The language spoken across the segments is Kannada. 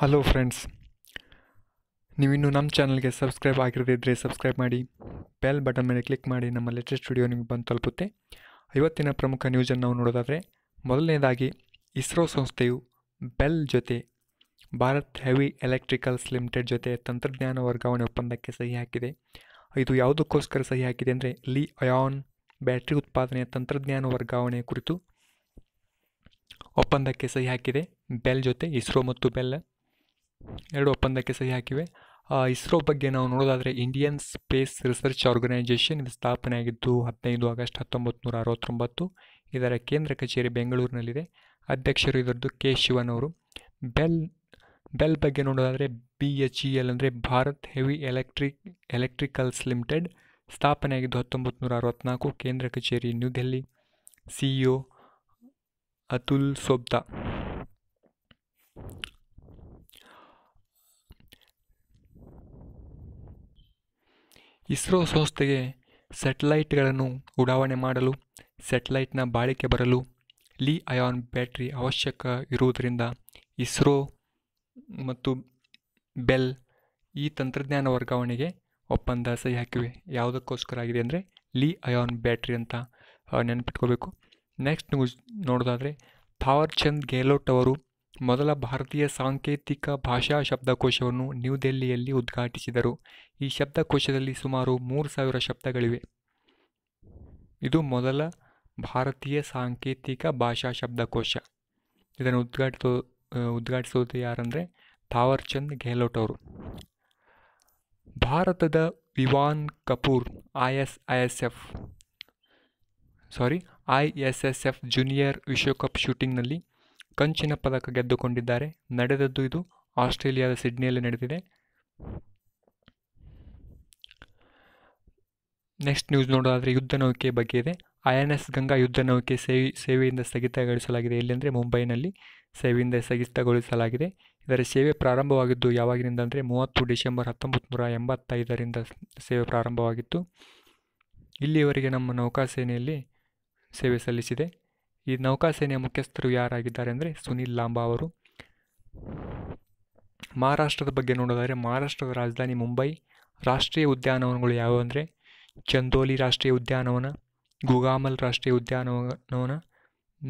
ಹಲೋ ಫ್ರೆಂಡ್ಸ್ ನೀವಿನ್ನು ನಮ್ಮ ಚಾನಲ್ಗೆ ಸಬ್ಸ್ಕ್ರೈಬ್ ಆಗಿರದಿದ್ದರೆ ಸಬ್ಸ್ಕ್ರೈಬ್ ಮಾಡಿ ಬೆಲ್ ಬಟನ್ ಮೇಲೆ ಕ್ಲಿಕ್ ಮಾಡಿ ನಮ್ಮ ಲೇಟೆಸ್ಟ್ ವಿಡಿಯೋ ನಿಮಗೆ ಬಂದು ತಲುಪುತ್ತೆ ಇವತ್ತಿನ ಪ್ರಮುಖ ನ್ಯೂಸನ್ನು ನಾವು ನೋಡೋದಾದರೆ ಮೊದಲನೇದಾಗಿ ಇಸ್ರೋ ಸಂಸ್ಥೆಯು ಬೆಲ್ ಜೊತೆ ಭಾರತ್ ಹೆವಿ ಎಲೆಕ್ಟ್ರಿಕಲ್ಸ್ ಲಿಮಿಟೆಡ್ ಜೊತೆ ತಂತ್ರಜ್ಞಾನ ವರ್ಗಾವಣೆ ಒಪ್ಪಂದಕ್ಕೆ ಸಹಿ ಹಾಕಿದೆ ಇದು ಯಾವುದಕ್ಕೋಸ್ಕರ ಸಹಿ ಹಾಕಿದೆ ಅಂದರೆ ಲಿ ಅಯಾನ್ ಬ್ಯಾಟ್ರಿ ಉತ್ಪಾದನೆಯ ತಂತ್ರಜ್ಞಾನ ವರ್ಗಾವಣೆ ಕುರಿತು ಒಪ್ಪಂದಕ್ಕೆ ಸಹಿ ಹಾಕಿದೆ ಬೆಲ್ ಜೊತೆ ಇಸ್ರೋ ಮತ್ತು ಬೆಲ್ ಎರಡು ಒಪ್ಪಂದಕ್ಕೆ ಸಹಿ ಹಾಕಿವೆ ಇಸ್ರೋ ಬಗ್ಗೆ ನಾವು ನೋಡೋದಾದರೆ ಇಂಡಿಯನ್ ಸ್ಪೇಸ್ ರಿಸರ್ಚ್ ಆರ್ಗನೈಜೇಷನ್ ಇದು ಸ್ಥಾಪನೆಯಾಗಿದ್ದು ಹದಿನೈದು ಆಗಸ್ಟ್ ಹತ್ತೊಂಬತ್ತು ನೂರ ಅರವತ್ತೊಂಬತ್ತು ಇದರ ಕೇಂದ್ರ ಕಚೇರಿ ಬೆಂಗಳೂರಿನಲ್ಲಿದೆ ಅಧ್ಯಕ್ಷರು ಇದರದ್ದು ಕೆ ಶಿವನ್ ಅವರು ಬೆಲ್ ಬೆಲ್ ಬಗ್ಗೆ ನೋಡೋದಾದರೆ B H E e L ಅಂದರೆ Bharat heavy electric electricals limited ಸ್ಥಾಪನೆಯಾಗಿದ್ದು ಹತ್ತೊಂಬತ್ತು ನೂರ ಅರವತ್ತ್ನಾಲ್ಕು ಕೇಂದ್ರ ಕಚೇರಿ ನ್ಯೂ ದೆಹಲಿ ಸಿಇಒ ಅತುಲ್ ಸೊಬ್ದಾ ಇಸ್ರೋ ಸಂಸ್ಥೆಗೆ ಸ್ಯಾಟಲೈಟ್ಗಳನ್ನು ಉಡಾವಣೆ ಮಾಡಲು ಸ್ಯಾಟಲೈಟ್ನ ಬಾಳಿಕೆ ಬರಲು ಲೀ ಅಯಾನ್ ಬ್ಯಾಟ್ರಿ ಅವಶ್ಯಕ ಇರುವುದರಿಂದ ಇಸ್ರೋ ಮತ್ತು ಬೆಲ್ ಈ ತಂತ್ರಜ್ಞಾನ ವರ್ಗಾವಣೆಗೆ ಒಪ್ಪಂದ ಸಹಿ ಹಾಕಿವೆ ಯಾವುದಕ್ಕೋಸ್ಕರ ಆಗಿದೆ ಅಂದರೆ ಲೀ ಅಯಾನ್ ಬ್ಯಾಟ್ರಿ ಅಂತ ನೆನಪಿಟ್ಕೋಬೇಕು ನೆಕ್ಸ್ಟ್ ನ್ಯೂಸ್ ನೋಡೋದಾದರೆ ಥಾವರ್ಚಂದ್ ಚಂದ್ ಗೆಹ್ಲೋಟ್ ಅವರು ಮೊದಲ ಭಾರತೀಯ ಸಾಂಕೇತಿಕ ಭಾಷಾ ಶಬ್ದಕೋಶವನ್ನು ನ್ಯೂ ದೆಹಲಿಯಲ್ಲಿ ಉದ್ಘಾಟಿಸಿದರು ಈ ಶಬ್ದಕೋಶದಲ್ಲಿ ಸುಮಾರು ಮೂರು ಸಾವಿರ ಶಬ್ದಗಳಿವೆ ಇದು ಮೊದಲ ಭಾರತೀಯ ಸಾಂಕೇತಿಕ ಭಾಷಾ ಶಬ್ದಕೋಶ ಇದನ್ನು ಉದ್ಘಾಟಿಸೋ ಉದ್ಘಾಟಿಸುವುದು ಯಾರಂದರೆ ಥಾವರ್ಚಂದ್ ಗೆಹ್ಲೋಟ್ ಅವರು ಭಾರತದ Vivaan Kapoor I S I S F sorry I S S F junior ವಿಶ್ವಕಪ್ ಶೂಟಿಂಗ್ನಲ್ಲಿ ಕಂಚಿನ ಪದಕ ಗೆದ್ದುಕೊಂಡಿದ್ದಾರೆ ನಡೆದದ್ದು ಇದು ಆಸ್ಟ್ರೇಲಿಯಾದ ಸಿಡ್ನಿಯಲ್ಲಿ ನಡೆದಿದೆ ನೆಕ್ಸ್ಟ್ ನ್ಯೂಸ್ ನೋಡೋದಾದರೆ ಯುದ್ಧ ನೌಕೆ ಬಗ್ಗೆ ಇದೆ ಐ ಎನ್ ಎಸ್ ಗಂಗಾ ಯುದ್ಧ ನೌಕೆ ಸೇವೆ ಸೇವೆಯಿಂದ ಸ್ಥಗಿತಗೊಳಿಸಲಾಗಿದೆ ಎಲ್ಲಿಂದರೆ ಮುಂಬೈನಲ್ಲಿ ಸೇವೆಯಿಂದ ಸ್ಥಗಿತಗೊಳಿಸಲಾಗಿದೆ ಇದರ ಸೇವೆ ಪ್ರಾರಂಭವಾಗಿದ್ದು ಯಾವಾಗಿನಿಂದ ಅಂದರೆ ಮೂವತ್ತು ಡಿಸೆಂಬರ್ ಹತ್ತೊಂಬತ್ತು ನೂರ ಎಂಬತ್ತೈದರಿಂದ ಸೇವೆ ಪ್ರಾರಂಭವಾಗಿತ್ತು ಇಲ್ಲಿಯವರೆಗೆ ನಮ್ಮ ಸೇನೆಯಲ್ಲಿ ಸೇವೆ ಸಲ್ಲಿಸಿದೆ ಈ ನೌಕಾಸೇನೆಯ ಮುಖ್ಯಸ್ಥರು ಯಾರಾಗಿದ್ದಾರೆ ಅಂದರೆ ಸುನಿಲ್ ಲಾಂಬಾ ಅವರು ಮಹಾರಾಷ್ಟ್ರದ ಬಗ್ಗೆ ನೋಡೋದಾದರೆ ಮಹಾರಾಷ್ಟ್ರದ ರಾಜಧಾನಿ ಮುಂಬೈ ರಾಷ್ಟ್ರೀಯ ಉದ್ಯಾನವನಗಳು ಯಾವುವು ಅಂದರೆ ಚಂದೋಲಿ ರಾಷ್ಟ್ರೀಯ ಉದ್ಯಾನವನ ಗುಗಾಮಲ್ ರಾಷ್ಟ್ರೀಯ ಉದ್ಯಾನವನವನ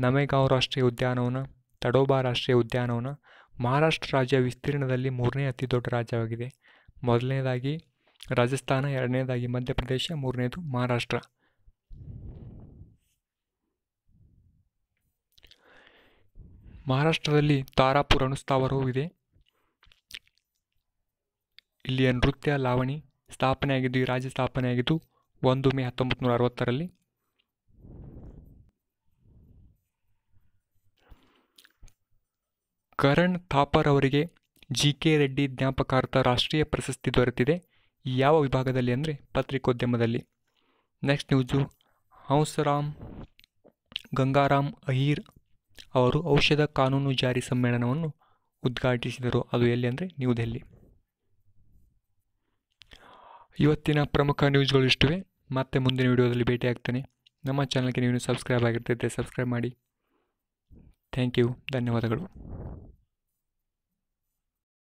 ನಮೆಗಾಂವ್ ರಾಷ್ಟ್ರೀಯ ಉದ್ಯಾನವನ ತಡೋಬಾ ರಾಷ್ಟ್ರೀಯ ಉದ್ಯಾನವನ ಮಹಾರಾಷ್ಟ್ರ ರಾಜ್ಯ ವಿಸ್ತೀರ್ಣದಲ್ಲಿ ಮೂರನೇ ಅತಿ ದೊಡ್ಡ ರಾಜ್ಯವಾಗಿದೆ ಮೊದಲನೇದಾಗಿ ರಾಜಸ್ಥಾನ ಎರಡನೇದಾಗಿ ಮಧ್ಯಪ್ರದೇಶ ಮೂರನೇದು ಮಹಾರಾಷ್ಟ್ರ ಮಹಾರಾಷ್ಟ್ರದಲ್ಲಿ ತಾರಾಪುರ ಅಣುಸ್ಥಾವರವೂ ಇದೆ ಇಲ್ಲಿಯ ನೃತ್ಯ ಲಾವಣಿ ಸ್ಥಾಪನೆಯಾಗಿದ್ದು ಈ ರಾಜ್ಯ ಸ್ಥಾಪನೆಯಾಗಿದ್ದು ಒಂದು ಮೇ ಹತ್ತೊಂಬತ್ತು ನೂರ ಅರವತ್ತರಲ್ಲಿ ಕರಣ್ ಥಾಪರ್ ಅವರಿಗೆ ಜಿ ಕೆ ರೆಡ್ಡಿ ಜ್ಞಾಪಕಾರ್ಥ ರಾಷ್ಟ್ರೀಯ ಪ್ರಶಸ್ತಿ ದೊರೆತಿದೆ ಯಾವ ವಿಭಾಗದಲ್ಲಿ ಅಂದರೆ ಪತ್ರಿಕೋದ್ಯಮದಲ್ಲಿ ನೆಕ್ಸ್ಟ್ ನ್ಯೂಸು ಹಂಸರಾಮ್ ಗಂಗಾರಾಮ್ ಅಹೀರ್ ಅವರು ಔಷಧ ಕಾನೂನು ಜಾರಿ ಸಮ್ಮೇಳನವನ್ನು ಉದ್ಘಾಟಿಸಿದರು ಅದು ಎಲ್ಲಿ ಅಂದರೆ ನ್ಯೂ ದೆಹಲಿ ಇವತ್ತಿನ ಪ್ರಮುಖ ನ್ಯೂಸ್ಗಳು ಇಷ್ಟುವೆ ಮತ್ತೆ ಮುಂದಿನ ವಿಡಿಯೋದಲ್ಲಿ ಭೇಟಿಯಾಗ್ತೇನೆ ನಮ್ಮ ಚಾನಲ್ಗೆ ನೀವು ಸಬ್ಸ್ಕ್ರೈಬ್ ಆಗಿರ್ತೈತೆ ಸಬ್ಸ್ಕ್ರೈಬ್ ಮಾಡಿ ಥ್ಯಾಂಕ್ ಯು ಧನ್ಯವಾದಗಳು